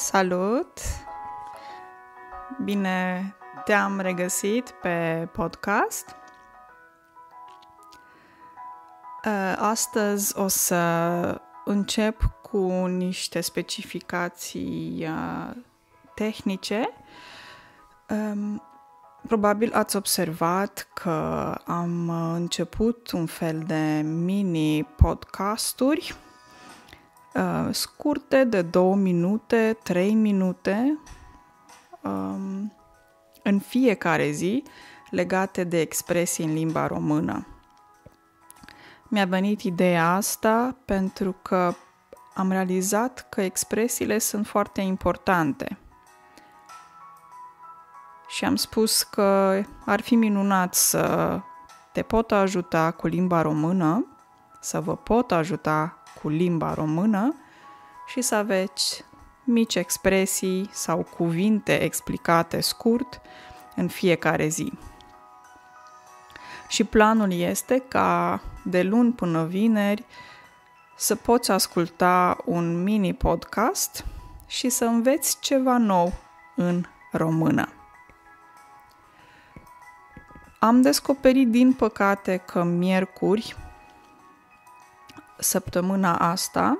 Salut! Bine te-am regăsit pe podcast. Uh, astăzi o să încep cu niște specificații uh, tehnice. Um, probabil ați observat că am început un fel de mini podcasturi uh, scurte de 2 minute, 3 minute um, în fiecare zi legate de expresii în limba română. Mi-a venit ideea asta pentru că am realizat că expresiile sunt foarte importante. Și am spus că ar fi minunat să te pot ajuta cu limba română, să vă pot ajuta cu limba română și să aveți mici expresii sau cuvinte explicate scurt în fiecare zi. Și planul este ca de luni până vineri să poți asculta un mini podcast și să înveți ceva nou în română. Am descoperit din păcate că miercuri săptămâna asta,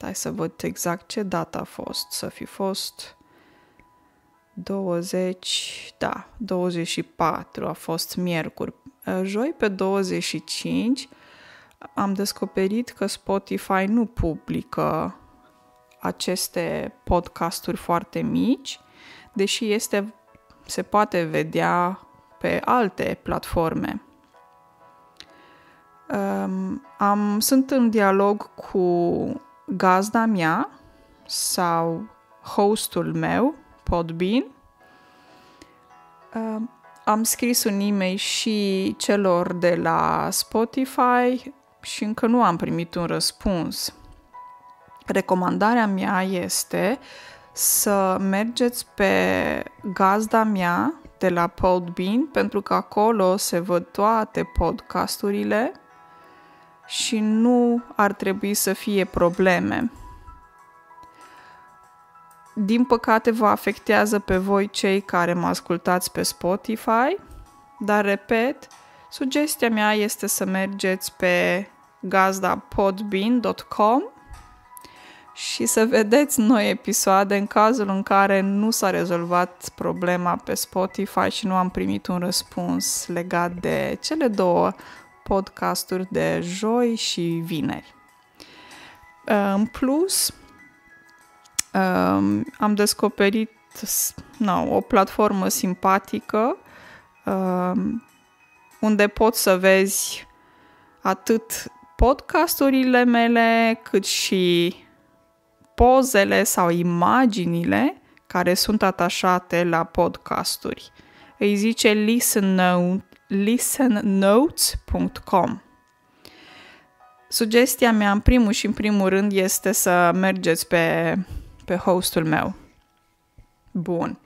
hai să văd exact ce dată a fost, să fi fost 20, da, 24 a fost miercuri. Joi pe 25 am descoperit că Spotify nu publică aceste podcasturi foarte mici, deși este se poate vedea pe alte platforme. Um, am, sunt în dialog cu gazda mea sau hostul meu, Podbean. Um, am scris un e-mail și celor de la Spotify și încă nu am primit un răspuns. Recomandarea mea este să mergeți pe gazda mea de la Podbean pentru că acolo se văd toate podcasturile și nu ar trebui să fie probleme. Din păcate vă afectează pe voi cei care mă ascultați pe Spotify, dar repet, sugestia mea este să mergeți pe gazdapodbean.com și să vedeți noi episoade în cazul în care nu s-a rezolvat problema pe Spotify și nu am primit un răspuns legat de cele două podcasturi de joi și vineri. Uh, în plus, uh, am descoperit na, o platformă simpatică uh, unde poți să vezi atât podcasturile mele, cât și pozele sau imaginile care sunt atașate la podcasturi. Îi zice Listen Note listennotes.com. Sugestia mea în primul și în primul rând este să mergeți pe, pe hostul meu. Bun.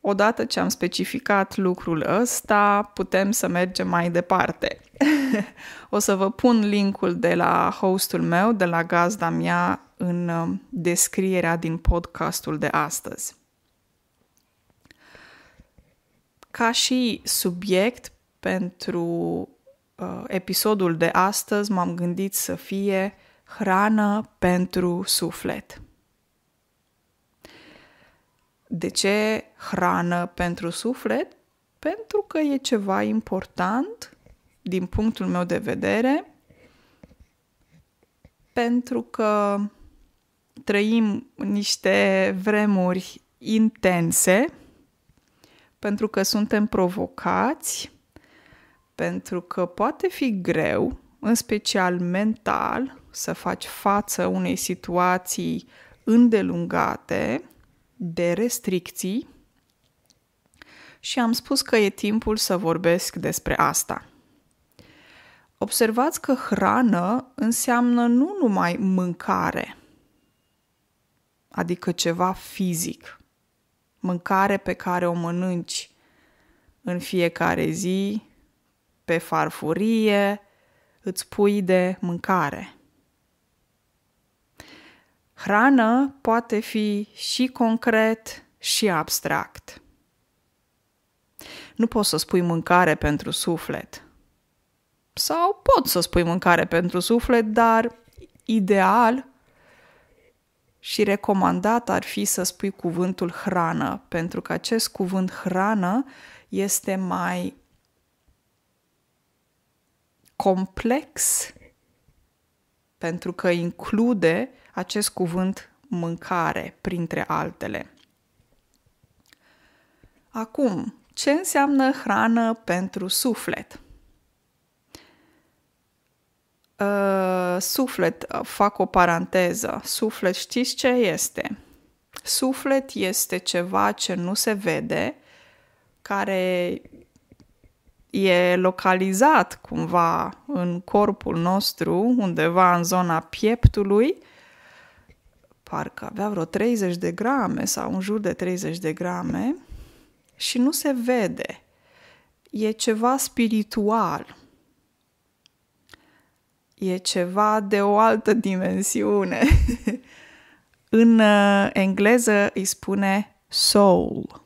Odată ce am specificat lucrul ăsta, putem să mergem mai departe. o să vă pun linkul de la hostul meu, de la gazda mea, în um, descrierea din podcastul de astăzi. Ca și subiect pentru uh, episodul de astăzi m-am gândit să fie hrană pentru suflet. De ce hrană pentru suflet? Pentru că e ceva important din punctul meu de vedere, pentru că trăim niște vremuri intense pentru că suntem provocați, pentru că poate fi greu, în special mental, să faci față unei situații îndelungate de restricții și am spus că e timpul să vorbesc despre asta. Observați că hrană înseamnă nu numai mâncare, adică ceva fizic, mâncare pe care o mănânci în fiecare zi, pe farfurie, îți pui de mâncare. Hrană poate fi și concret și abstract. Nu poți să spui mâncare pentru suflet. Sau poți să spui mâncare pentru suflet, dar ideal și recomandat ar fi să spui cuvântul hrană, pentru că acest cuvânt hrană este mai complex pentru că include acest cuvânt mâncare, printre altele. Acum, ce înseamnă hrană pentru suflet? Uh, suflet, uh, fac o paranteză, suflet știți ce este? Suflet este ceva ce nu se vede, care e localizat cumva în corpul nostru, undeva în zona pieptului, parcă avea vreo 30 de grame sau în jur de 30 de grame și nu se vede. E ceva spiritual, e ceva de o altă dimensiune. În uh, engleză îi spune soul.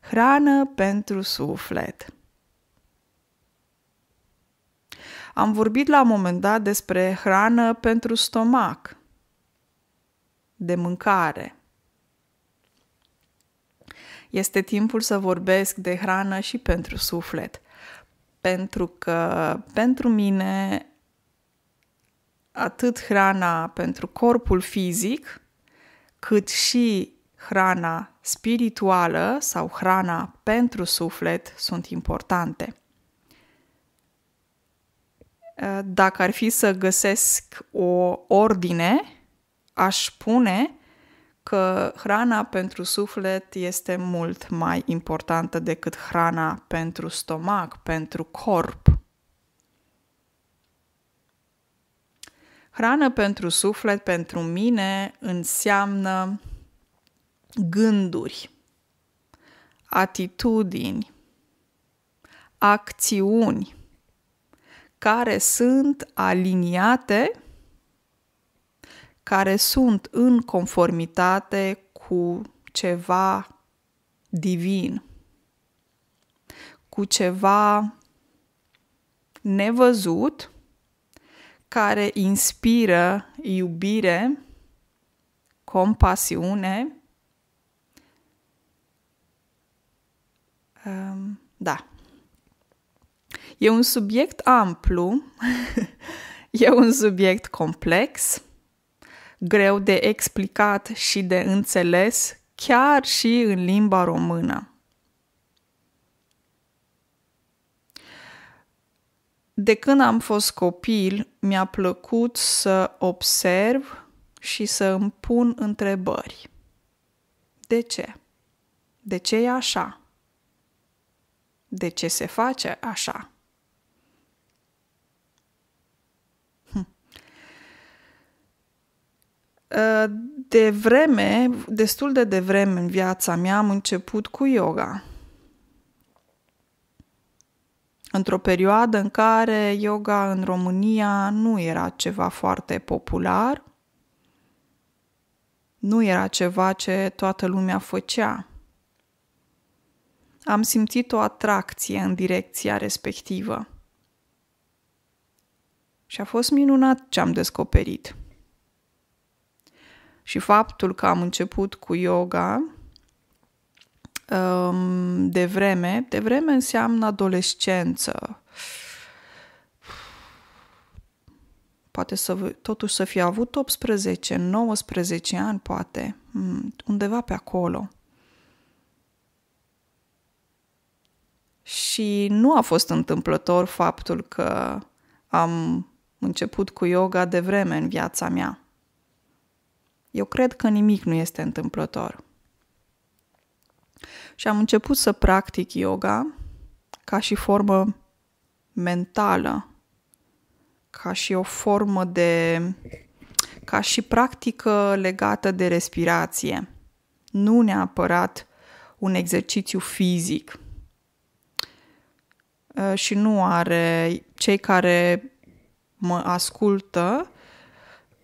Hrană pentru suflet. Am vorbit la un moment dat despre hrană pentru stomac, de mâncare. Este timpul să vorbesc de hrană și pentru suflet pentru că pentru mine atât hrana pentru corpul fizic, cât și hrana spirituală sau hrana pentru suflet sunt importante. Dacă ar fi să găsesc o ordine, aș pune că hrana pentru suflet este mult mai importantă decât hrana pentru stomac, pentru corp. Hrană pentru suflet, pentru mine, înseamnă gânduri, atitudini, acțiuni care sunt aliniate care sunt în conformitate cu ceva divin, cu ceva nevăzut care inspiră iubire, compasiune. Um, da. E un subiect amplu, e un subiect complex greu de explicat și de înțeles, chiar și în limba română. De când am fost copil, mi-a plăcut să observ și să îmi pun întrebări. De ce? De ce e așa? De ce se face așa? Eh, de vreme, destul de devreme în viața mea, am început cu yoga. Într-o perioadă în care yoga în România nu era ceva foarte popular, nu era ceva ce toată lumea făcea. Am simțit o atracție în direcția respectivă. Și a fost minunat ce am descoperit. Și faptul că am început cu yoga um, de vreme, de vreme înseamnă adolescență. Poate să, totuși să fi avut 18, 19 ani, poate, mm, undeva pe acolo. Și nu a fost întâmplător faptul că am început cu yoga de vreme în viața mea. Eu cred că nimic nu este întâmplător. Și am început să practic yoga ca și formă mentală, ca și o formă de. ca și practică legată de respirație, nu neapărat un exercițiu fizic. Ă, și nu are. cei care mă ascultă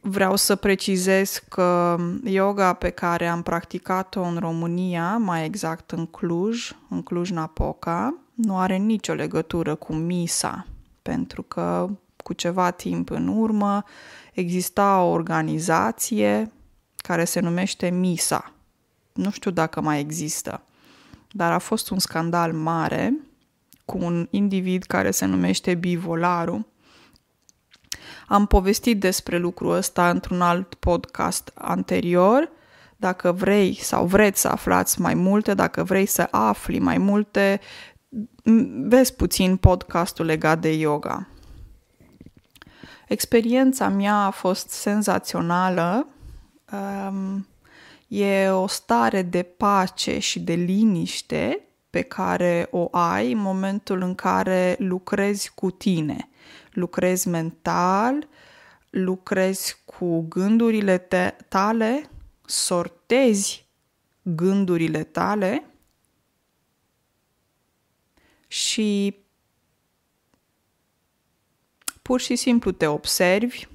Vreau să precizez că yoga pe care am practicat-o în România, mai exact în Cluj, în Cluj-Napoca, nu are nicio legătură cu misa, pentru că cu ceva timp în urmă exista o organizație care se numește Misa. Nu știu dacă mai există, dar a fost un scandal mare cu un individ care se numește Bivolaru, am povestit despre lucrul ăsta într-un alt podcast anterior. Dacă vrei sau vreți să aflați mai multe, dacă vrei să afli mai multe, vezi puțin podcastul legat de yoga. Experiența mea a fost senzațională. e o stare de pace și de liniște pe care o ai în momentul în care lucrezi cu tine lucrezi mental, lucrezi cu gândurile te- tale, sortezi gândurile tale și pur și simplu te observi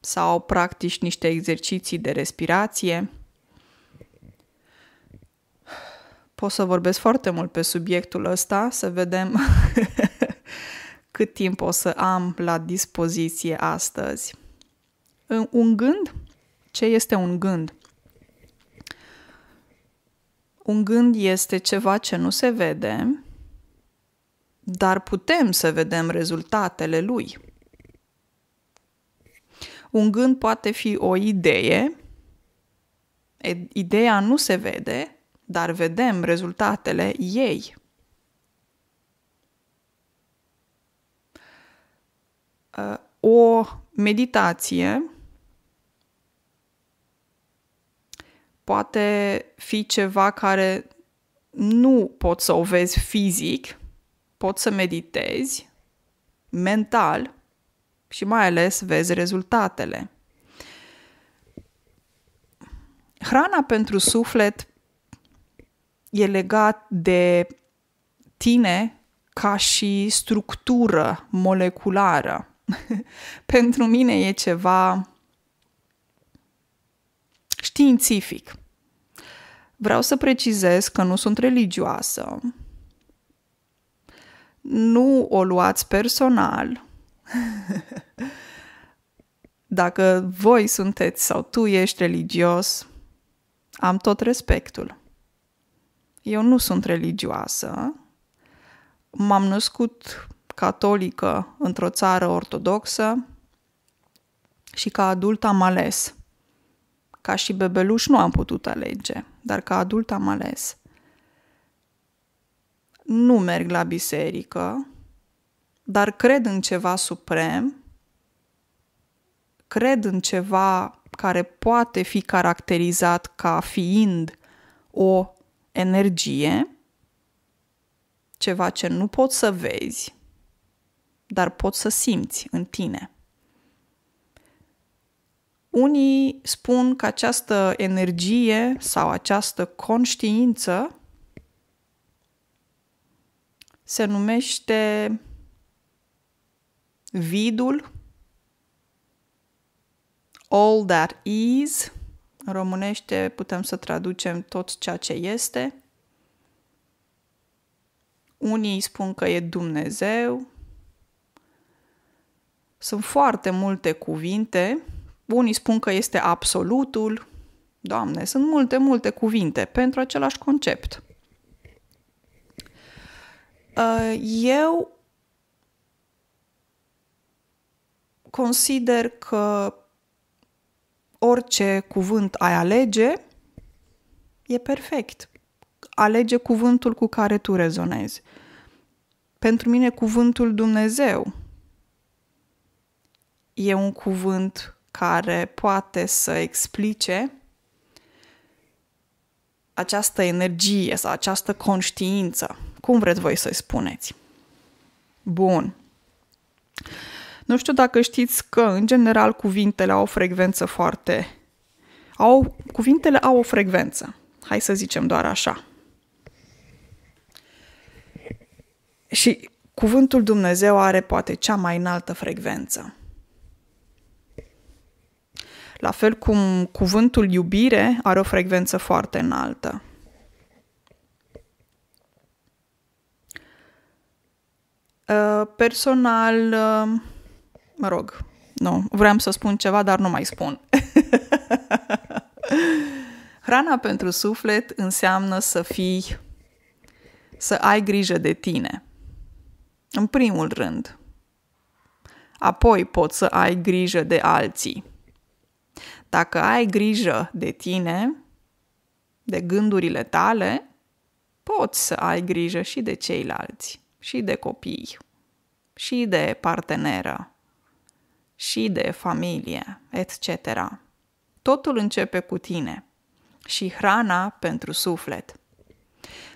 sau practici niște exerciții de respirație. Pot să vorbesc foarte mult pe subiectul ăsta, să vedem cât timp o să am la dispoziție astăzi. Un gând? Ce este un gând? Un gând este ceva ce nu se vede, dar putem să vedem rezultatele lui. Un gând poate fi o idee. Ideea nu se vede, dar vedem rezultatele ei. Uh, o meditație poate fi ceva care nu poți să o vezi fizic, poți să meditezi mental și mai ales vezi rezultatele. Hrana pentru suflet e legat de tine ca și structură moleculară. pentru mine e ceva științific. Vreau să precizez că nu sunt religioasă. Nu o luați personal. Dacă voi sunteți sau tu ești religios, am tot respectul. Eu nu sunt religioasă. M-am născut catolică într-o țară ortodoxă și ca adult am ales. Ca și bebeluș nu am putut alege, dar ca adult am ales. Nu merg la biserică, dar cred în ceva suprem, cred în ceva care poate fi caracterizat ca fiind o energie, ceva ce nu poți să vezi, dar poți să simți în tine. Unii spun că această energie sau această conștiință se numește vidul, all that is, în românește putem să traducem tot ceea ce este. Unii spun că e Dumnezeu, sunt foarte multe cuvinte. Unii spun că este absolutul. Doamne, sunt multe, multe cuvinte pentru același concept. Uh, eu consider că orice cuvânt ai alege e perfect. Alege cuvântul cu care tu rezonezi. Pentru mine, cuvântul Dumnezeu e un cuvânt care poate să explice această energie sau această conștiință, cum vreți voi să-i spuneți. Bun. Nu știu dacă știți că, în general, cuvintele au o frecvență foarte... Au, cuvintele au o frecvență. Hai să zicem doar așa. Și cuvântul Dumnezeu are poate cea mai înaltă frecvență la fel cum cuvântul iubire are o frecvență foarte înaltă. Ă, personal, ă, mă rog, nu, vreau să spun ceva, dar nu mai spun. Hrana pentru suflet înseamnă să fii, să ai grijă de tine. În primul rând. Apoi poți să ai grijă de alții. Dacă ai grijă de tine, de gândurile tale, poți să ai grijă și de ceilalți, și de copii, și de parteneră, și de familie, etc. Totul începe cu tine și hrana pentru suflet.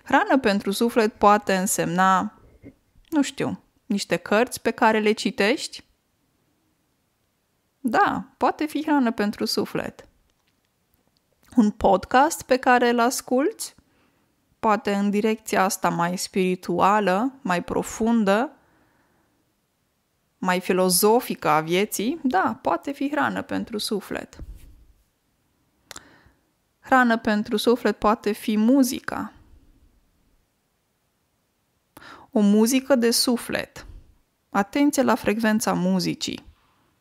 Hrană pentru suflet poate însemna, nu știu, niște cărți pe care le citești, da, poate fi hrană pentru suflet. Un podcast pe care îl asculți, poate în direcția asta mai spirituală, mai profundă, mai filozofică a vieții, da, poate fi hrană pentru suflet. Hrană pentru suflet poate fi muzica. O muzică de suflet. Atenție la frecvența muzicii.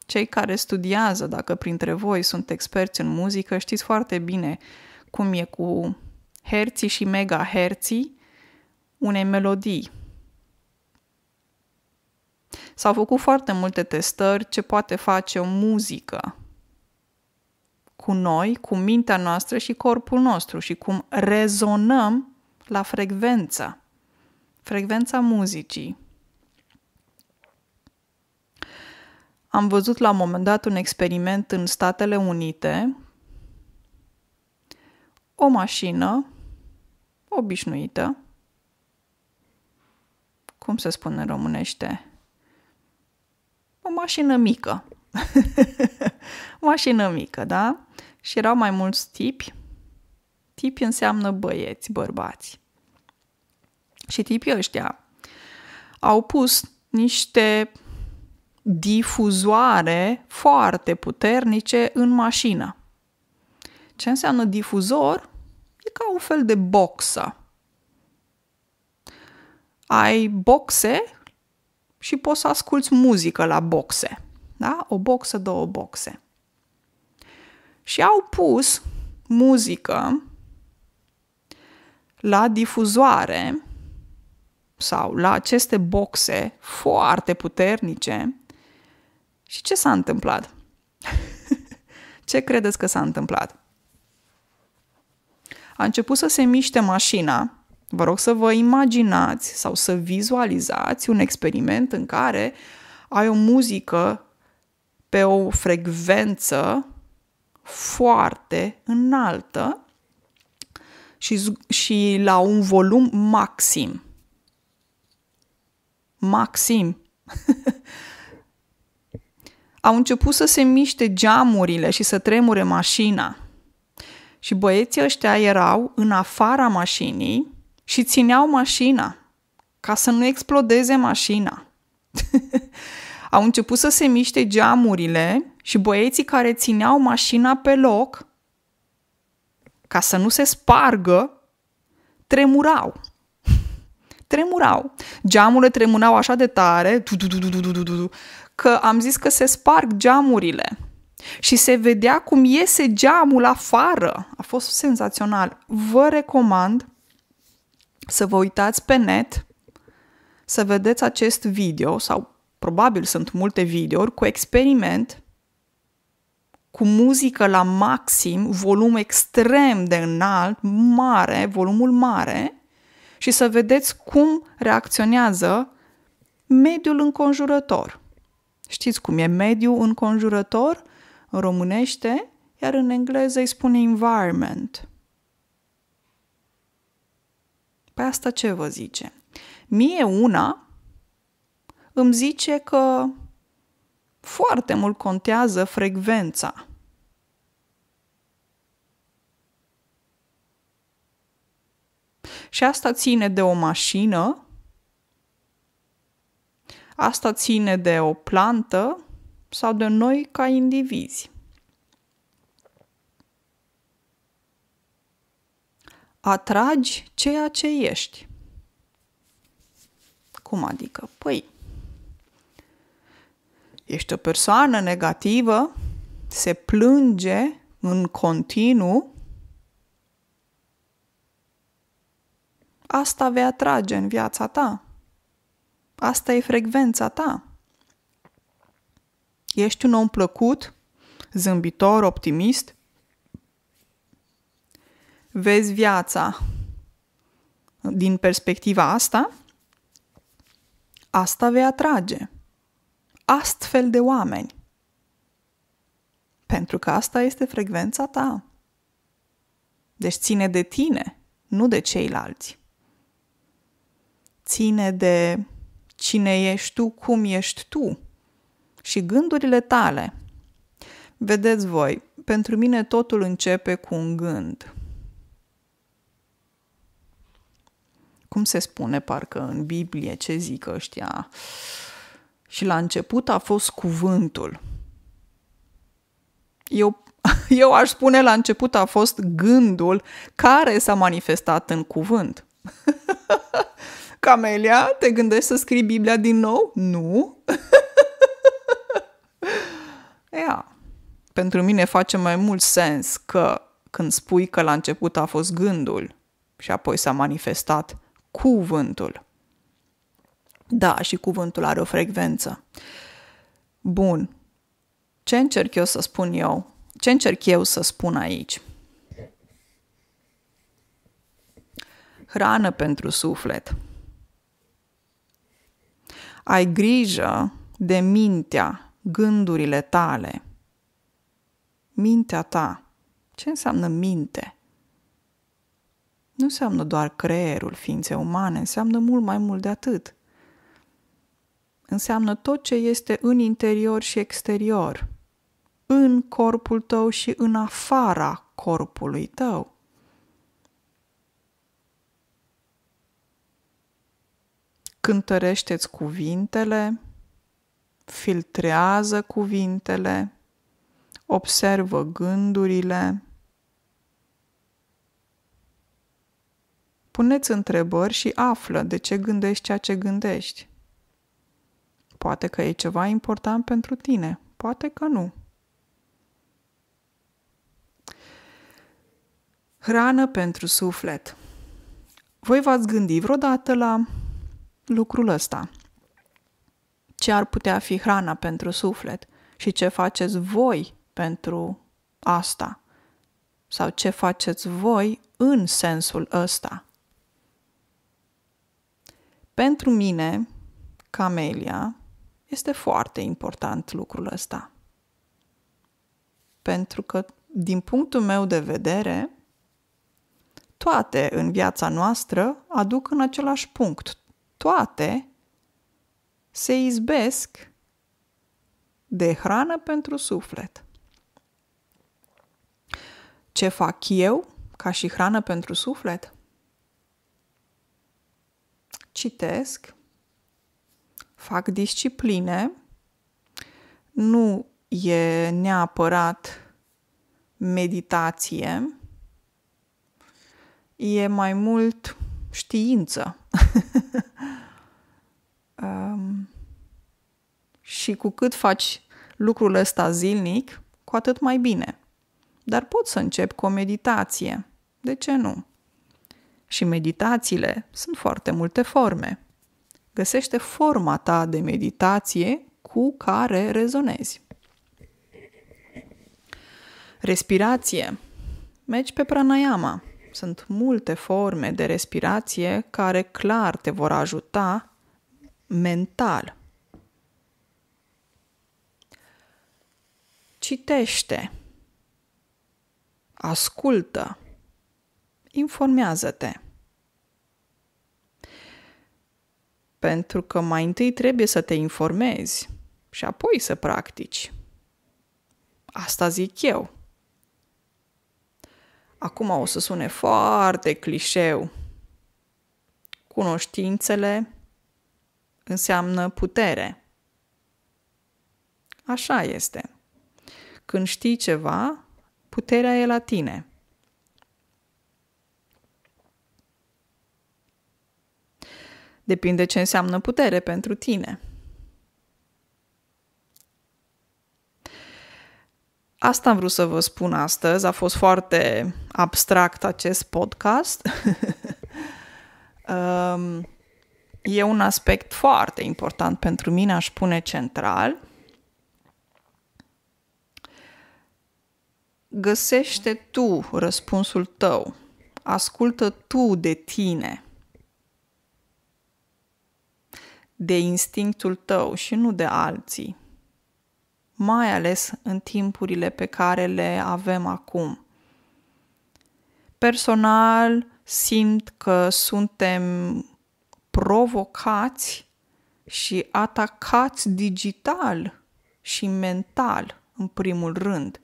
Cei care studiază, dacă printre voi sunt experți în muzică, știți foarte bine cum e cu herții și megaherții unei melodii. S-au făcut foarte multe testări ce poate face o muzică cu noi, cu mintea noastră și corpul nostru și cum rezonăm la frecvență, frecvența muzicii. Am văzut la un moment dat un experiment în Statele Unite, o mașină obișnuită, cum se spune în românește, o mașină mică. mașină mică, da? Și erau mai mulți tipi. Tipi înseamnă băieți, bărbați. Și tipii ăștia au pus niște difuzoare foarte puternice în mașină. Ce înseamnă difuzor? E ca un fel de boxă. Ai boxe și poți să asculți muzică la boxe. Da? O boxă, două boxe. Și au pus muzică la difuzoare sau la aceste boxe foarte puternice și ce s-a întâmplat? ce credeți că s-a întâmplat? A început să se miște mașina. Vă rog să vă imaginați sau să vizualizați un experiment în care ai o muzică pe o frecvență foarte înaltă și, și la un volum maxim. Maxim. au început să se miște geamurile și să tremure mașina. Și băieții ăștia erau în afara mașinii și țineau mașina ca să nu explodeze mașina. au început să se miște geamurile și băieții care țineau mașina pe loc ca să nu se spargă, tremurau. tremurau. Geamurile tremurau așa de tare, că am zis că se sparg geamurile și se vedea cum iese geamul afară. A fost senzațional. Vă recomand să vă uitați pe net, să vedeți acest video sau probabil sunt multe videouri cu experiment cu muzică la maxim, volum extrem de înalt, mare, volumul mare și să vedeți cum reacționează mediul înconjurător. Știți cum e mediu înconjurător în românește, iar în engleză îi spune environment. Pe păi asta ce vă zice? Mie una îmi zice că foarte mult contează frecvența. Și asta ține de o mașină Asta ține de o plantă sau de noi ca indivizi. Atragi ceea ce ești. Cum adică? Păi, ești o persoană negativă, se plânge în continuu, asta vei atrage în viața ta. Asta e frecvența ta. Ești un om plăcut, zâmbitor, optimist? Vezi viața din perspectiva asta? Asta vei atrage. Astfel de oameni. Pentru că asta este frecvența ta. Deci ține de tine, nu de ceilalți. Ține de cine ești tu, cum ești tu și gândurile tale. Vedeți voi, pentru mine totul începe cu un gând. Cum se spune parcă în Biblie, ce zic ăștia? Și la început a fost cuvântul. Eu, eu aș spune la început a fost gândul care s-a manifestat în cuvânt. Camelia, te gândești să scrii Biblia din nou? Nu. Ea, pentru mine face mai mult sens că când spui că la început a fost gândul și apoi s-a manifestat cuvântul. Da, și cuvântul are o frecvență. Bun. Ce încerc eu să spun eu? Ce încerc eu să spun aici? Hrană pentru suflet. Ai grijă de mintea, gândurile tale. Mintea ta. Ce înseamnă minte? Nu înseamnă doar creierul ființei umane, înseamnă mult mai mult de atât. Înseamnă tot ce este în interior și exterior, în corpul tău și în afara corpului tău. cântărește-ți cuvintele, filtrează cuvintele, observă gândurile. Puneți întrebări și află de ce gândești ceea ce gândești. Poate că e ceva important pentru tine, poate că nu. Hrană pentru suflet. Voi v-ați gândit vreodată la lucrul ăsta. Ce ar putea fi hrana pentru suflet și ce faceți voi pentru asta? Sau ce faceți voi în sensul ăsta? Pentru mine, Camelia, este foarte important lucrul ăsta. Pentru că, din punctul meu de vedere, toate în viața noastră aduc în același punct, toate se izbesc de hrană pentru suflet. Ce fac eu ca și hrană pentru suflet? Citesc, fac discipline, nu e neapărat meditație, e mai mult știință. Și cu cât faci lucrul ăsta zilnic, cu atât mai bine. Dar poți să încep cu o meditație. De ce nu? Și meditațiile sunt foarte multe forme. Găsește forma ta de meditație cu care rezonezi. Respirație. Mergi pe pranayama. Sunt multe forme de respirație care clar te vor ajuta mental Citește. Ascultă. Informează-te. Pentru că mai întâi trebuie să te informezi și apoi să practici. Asta zic eu. Acum o să sune foarte clișeu. Cunoștințele înseamnă putere. Așa este. Când știi ceva, puterea e la tine. Depinde ce înseamnă putere pentru tine. Asta am vrut să vă spun astăzi. A fost foarte abstract acest podcast. um, e un aspect foarte important pentru mine, aș spune central. Găsește tu răspunsul tău. Ascultă tu de tine. De instinctul tău și nu de alții. Mai ales în timpurile pe care le avem acum. Personal, simt că suntem provocați și atacați digital și mental, în primul rând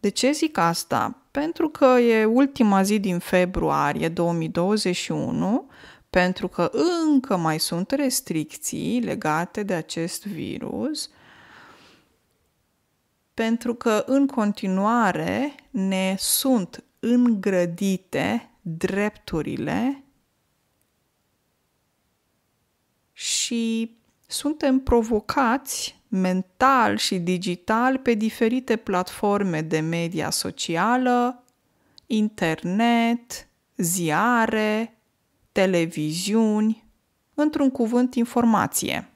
de ce zic asta? Pentru că e ultima zi din februarie 2021, pentru că încă mai sunt restricții legate de acest virus, pentru că în continuare ne sunt îngrădite drepturile și suntem provocați mental și digital pe diferite platforme de media socială, internet, ziare, televiziuni, într-un cuvânt informație.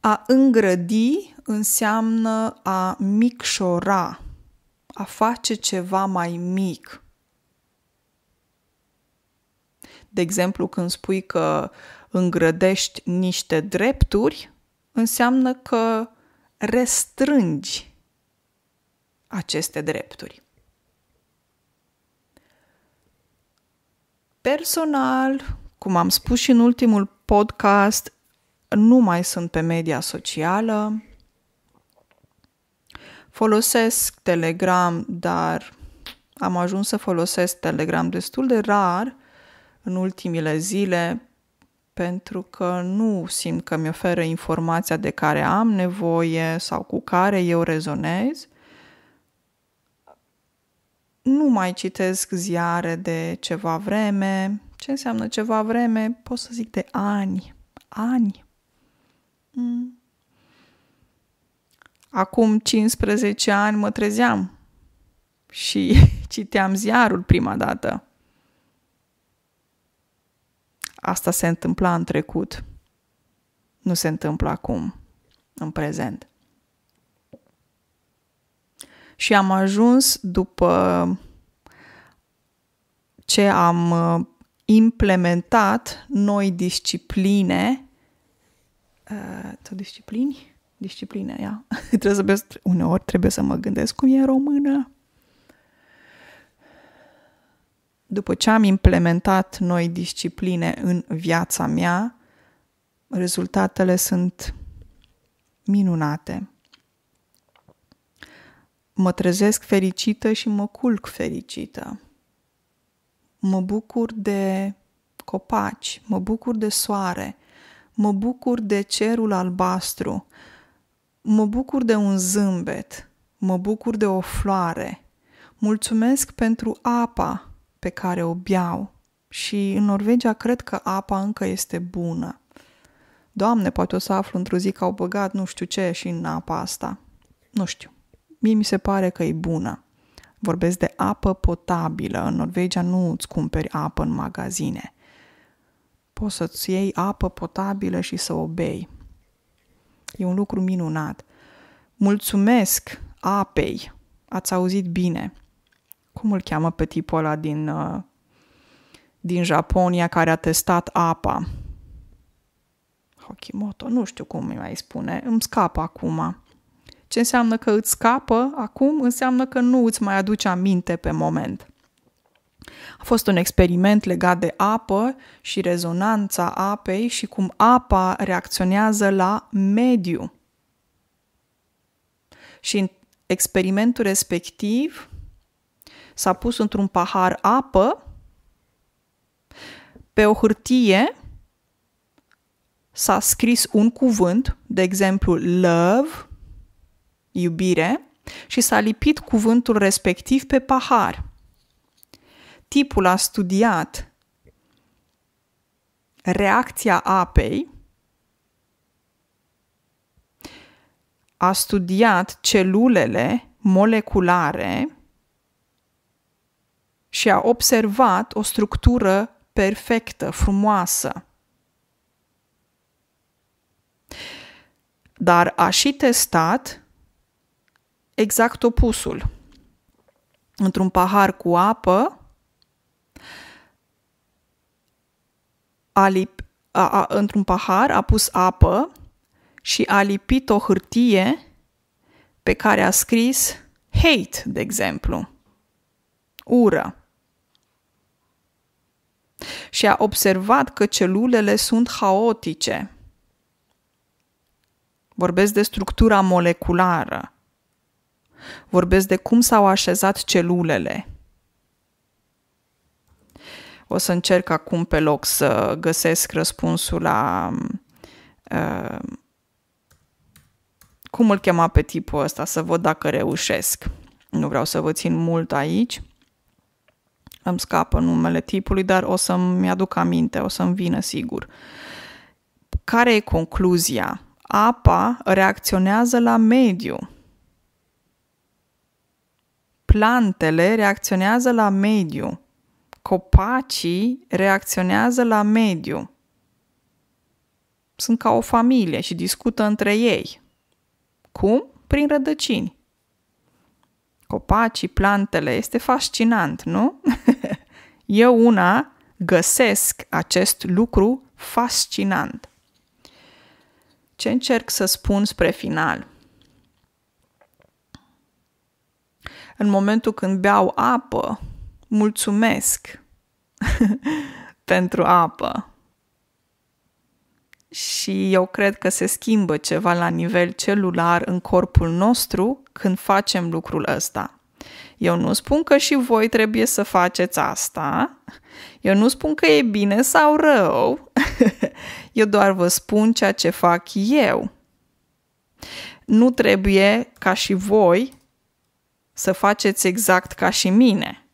A îngrădi înseamnă a micșora, a face ceva mai mic, De exemplu, când spui că îngrădești niște drepturi, înseamnă că restrângi aceste drepturi. Personal, cum am spus și în ultimul podcast, nu mai sunt pe media socială. Folosesc Telegram, dar am ajuns să folosesc Telegram destul de rar în ultimile zile pentru că nu simt că mi oferă informația de care am nevoie sau cu care eu rezonez. Nu mai citesc ziare de ceva vreme. Ce înseamnă ceva vreme? Pot să zic de ani. Ani. Mm. Acum 15 ani mă trezeam și citeam ziarul prima dată asta se întâmpla în trecut. Nu se întâmplă acum, în prezent. Și am ajuns după ce am uh, implementat noi discipline. Uh, disciplini? Discipline, ia. trebuie să, uneori trebuie să mă gândesc cum e română. după ce am implementat noi discipline în viața mea, rezultatele sunt minunate. Mă trezesc fericită și mă culc fericită. Mă bucur de copaci, mă bucur de soare, mă bucur de cerul albastru, mă bucur de un zâmbet, mă bucur de o floare, mulțumesc pentru apa pe care o beau și în Norvegia cred că apa încă este bună. Doamne, poate o să aflu într-o zi că au băgat nu știu ce și în apa asta. Nu știu. Mie mi se pare că e bună. Vorbesc de apă potabilă. În Norvegia nu îți cumperi apă în magazine. Poți să-ți iei apă potabilă și să o bei. E un lucru minunat. Mulțumesc apei. Ați auzit bine cum îl cheamă pe tipul ăla din, uh, din Japonia care a testat apa. Hokimoto, nu știu cum îi mai spune, îmi scapă acum. Ce înseamnă că îți scapă acum înseamnă că nu îți mai aduce aminte pe moment. A fost un experiment legat de apă și rezonanța apei și cum apa reacționează la mediu. Și în experimentul respectiv, s-a pus într-un pahar apă, pe o hârtie s-a scris un cuvânt, de exemplu love, iubire, și s-a lipit cuvântul respectiv pe pahar. Tipul a studiat reacția apei, a studiat celulele moleculare și a observat o structură perfectă, frumoasă. Dar a și testat exact opusul. Într-un pahar cu apă, a lip, a, a, într-un pahar a pus apă și a lipit o hârtie pe care a scris hate, de exemplu, ură și a observat că celulele sunt haotice. Vorbesc de structura moleculară. Vorbesc de cum s-au așezat celulele. O să încerc acum pe loc să găsesc răspunsul la uh, cum îl chema pe tipul ăsta, să văd dacă reușesc. Nu vreau să vă țin mult aici îmi scapă numele tipului, dar o să-mi aduc aminte, o să-mi vină sigur. Care e concluzia? Apa reacționează la mediu. Plantele reacționează la mediu. Copacii reacționează la mediu. Sunt ca o familie și discută între ei. Cum? Prin rădăcini copacii, plantele. Este fascinant, nu? Eu una găsesc acest lucru fascinant. Ce încerc să spun spre final? În momentul când beau apă, mulțumesc pentru apă și eu cred că se schimbă ceva la nivel celular în corpul nostru când facem lucrul ăsta. Eu nu spun că și voi trebuie să faceți asta. Eu nu spun că e bine sau rău. eu doar vă spun ceea ce fac eu. Nu trebuie ca și voi să faceți exact ca și mine.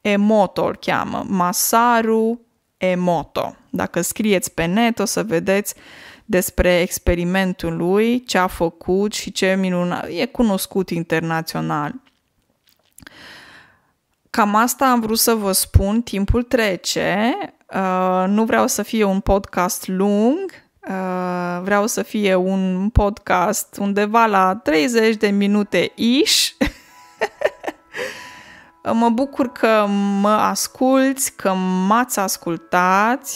Emoto îl cheamă, Masaru Emoto. Dacă scrieți pe net, o să vedeți despre experimentul lui, ce a făcut și ce minunat. E cunoscut internațional. Cam asta am vrut să vă spun. Timpul trece. Uh, nu vreau să fie un podcast lung, Uh, vreau să fie un podcast undeva la 30 de minute ish. Mă bucur că mă asculți, că m-ați ascultat.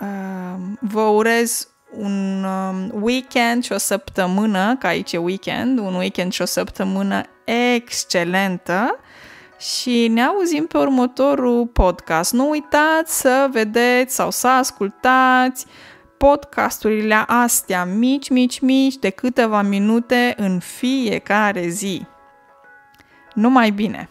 Ehm, vă urez un um, weekend și o săptămână, că aici e weekend, un weekend și o săptămână excelentă și ne auzim pe următorul podcast. Nu uitați să vedeți sau să ascultați podcasturile astea mici, mici, mici de câteva minute în fiecare zi numai bine!